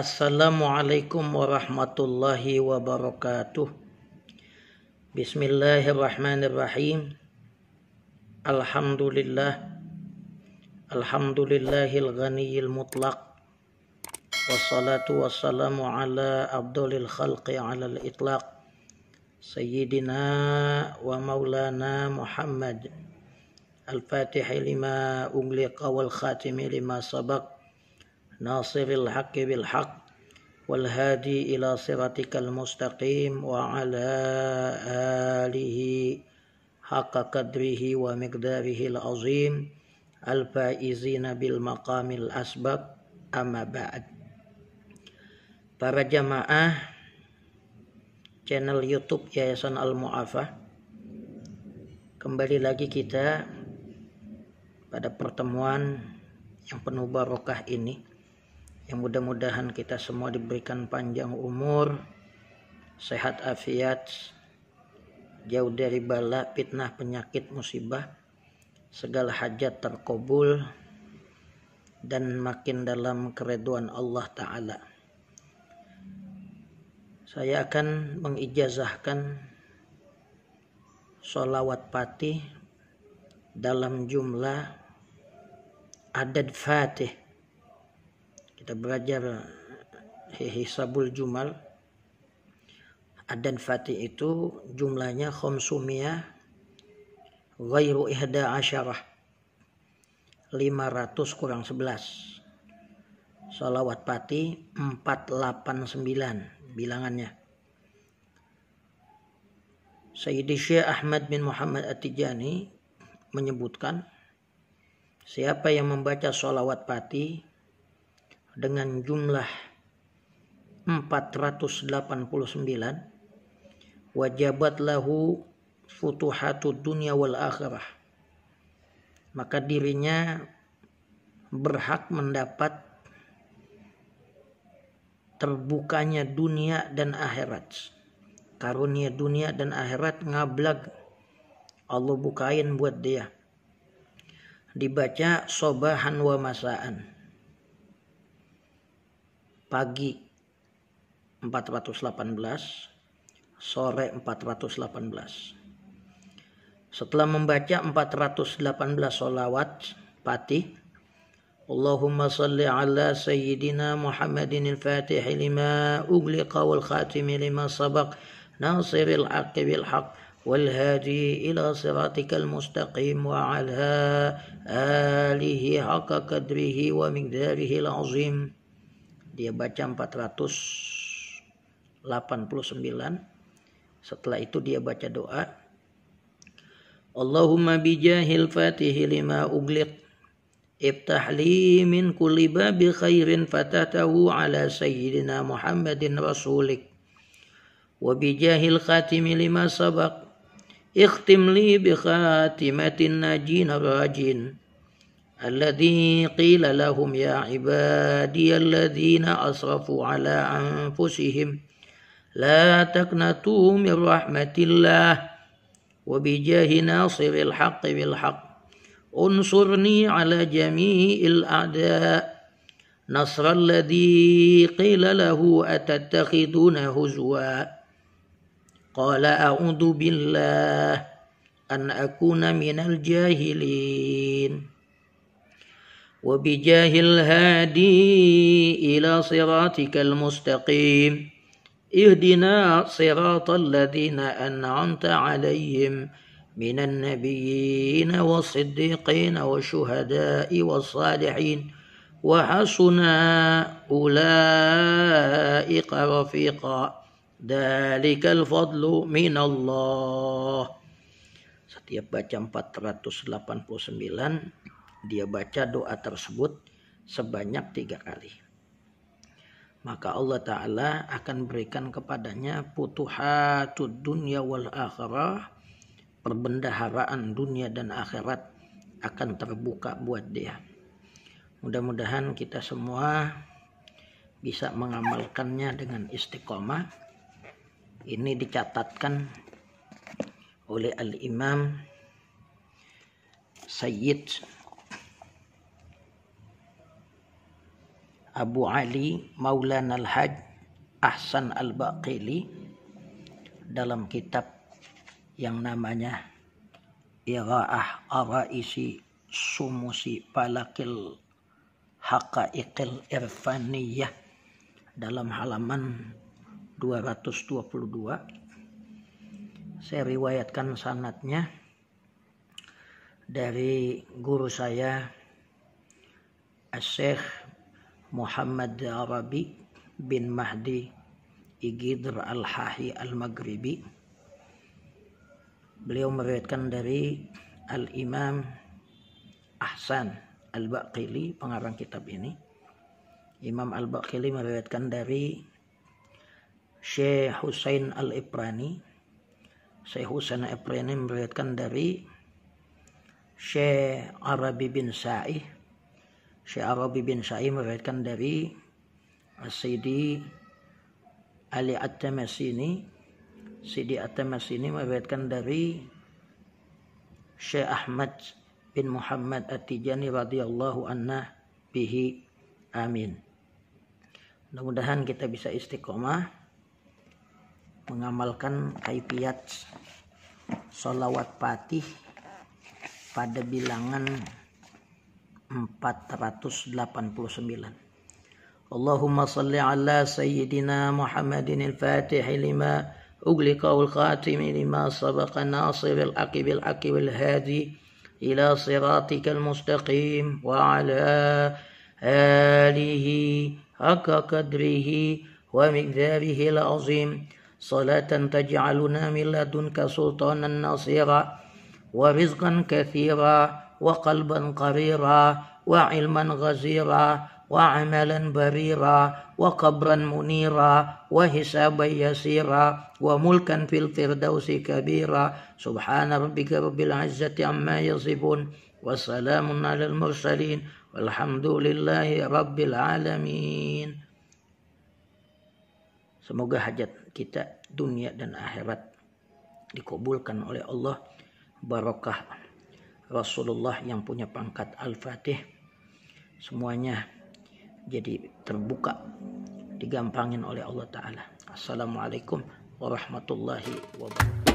Assalamualaikum warahmatullahi wabarakatuh. Bismillahirrahmanirrahim. Alhamdulillah. Alhamdulillahil ghaniyil mutlaq. Wassalatu wassalamu ala abdulil khalqi ala al-itlaq. Sayyidina wa maulana Muhammad. Al-Fatihi lima ugliqa wal khatimi lima sabaq. ناصر الحق بالحق والهادي إلى صراطك المستقيم وعلى آله حق قدره ومقداره العظيم الفائزين بالمقام الأسبق أما بعد Para jamaah channel YouTube Yayasan Al-Mu'afah Kembali lagi kita pada pertemuan yang penuh barokah ini yang mudah-mudahan kita semua diberikan panjang umur sehat afiat jauh dari bala fitnah penyakit musibah segala hajat terkabul dan makin dalam kereduan Allah Ta'ala saya akan mengijazahkan solawat patih dalam jumlah adad fatih kita belajar eh, hisabul jumal adan fatih itu jumlahnya khomsumiyah ghairu ihda asyarah 500 kurang 11 Salawat Pati 489 bilangannya. Sayyidi Syekh Ahmad bin Muhammad atijani menyebutkan siapa yang membaca salawat Pati dengan jumlah 489 wajabat lahu futuhatud dunia wal akhirah maka dirinya berhak mendapat terbukanya dunia dan akhirat karunia dunia dan akhirat ngablag Allah bukain buat dia dibaca sobahan wa masaan pagi 418 sore 418 setelah membaca 418 solawat patih Allahumma salli ala sayyidina Muhammadin al-fatih lima ugliqa wal khatim lima sabak nasiril aqib haq wal hadi ila siratikal mustaqim wa ala alihi haqqa kadrihi wa migdarihi al-azim al dia baca 489 setelah itu dia baca doa Allahumma bijahil fatihi lima ugliq Ibtah li min kulli babi khairin fatatahu ala sayyidina Muhammadin rasulik Wa bijahil khatimi lima sabaq Ikhtim li bi khatimatin najin rajin الذي قيل لهم يا عبادي الذين أسرفوا على أنفسهم لا تقنطوا من رحمة الله وبجاه ناصر الحق بالحق انصرني على جميع الأعداء نصر الذي قيل له أتتخذون هزوا قال أعوذ بالله أن أكون من الجاهلين وبجاه الهادي إلى صراطك المستقيم اهدنا صراط الذين أنعمت عليهم من النبيين والصديقين والشهداء والصالحين وحسن أولئك رفيقا ذلك الفضل من الله setiap baca 489 dia baca doa tersebut sebanyak tiga kali. Maka Allah Ta'ala akan berikan kepadanya putuhatud dunya wal akhirah, perbendaharaan dunia dan akhirat akan terbuka buat dia. Mudah-mudahan kita semua bisa mengamalkannya dengan istiqomah. Ini dicatatkan oleh Al-Imam Sayyid Abu Ali Maulana Al-Haj Ahsan Al-Baqili dalam kitab yang namanya Ira'ah Araisi Sumusi Palakil Haqaiqil Irfaniyah dalam halaman 222 saya riwayatkan sanatnya dari guru saya As Muhammad Arabi bin Mahdi Igidr Al-Hahi Al-Maghribi beliau meriwayatkan dari Al-Imam Ahsan Al-Baqili pengarang kitab ini Imam Al-Baqili meriwayatkan dari Syekh Husain Al-Ibrani Syekh Husain Al-Ibrani meriwayatkan dari Syekh Arabi bin Sa'ih Syarabi bin Sa'id meriwayatkan dari Sidi Ali At-Tamasini Sidi At-Tamasini meriwayatkan dari Syekh Ahmad bin Muhammad At-Tijani radhiyallahu anna bihi amin mudah-mudahan kita bisa istiqomah mengamalkan kaifiat solawat patih pada bilangan 489 Allahumma salli ala sayyidina Muhammadin al-Fatih lima أغلق الخاتم لما سبق ناصر الحق بالحق والهادي إلى صراطك المستقيم وعلى آله حق قدره ومقداره العظيم صلاة تجعلنا من لدنك سلطانا نصيرا ورزقا كثيرا wa qalban qarira wa ilman ghazira وعملا بريرا وقبرا منيرا وحسابا يسيرا وملكا في الفردوس كبيرا سبحان ربك رب العزة عما يصفون وسلام على المرسلين والحمد لله رب العالمين Semoga hajat kita dunia dan akhirat dikabulkan oleh Allah barokah Rasulullah yang punya pangkat Al-Fatih semuanya jadi terbuka digampangin oleh Allah Ta'ala Assalamualaikum warahmatullahi wabarakatuh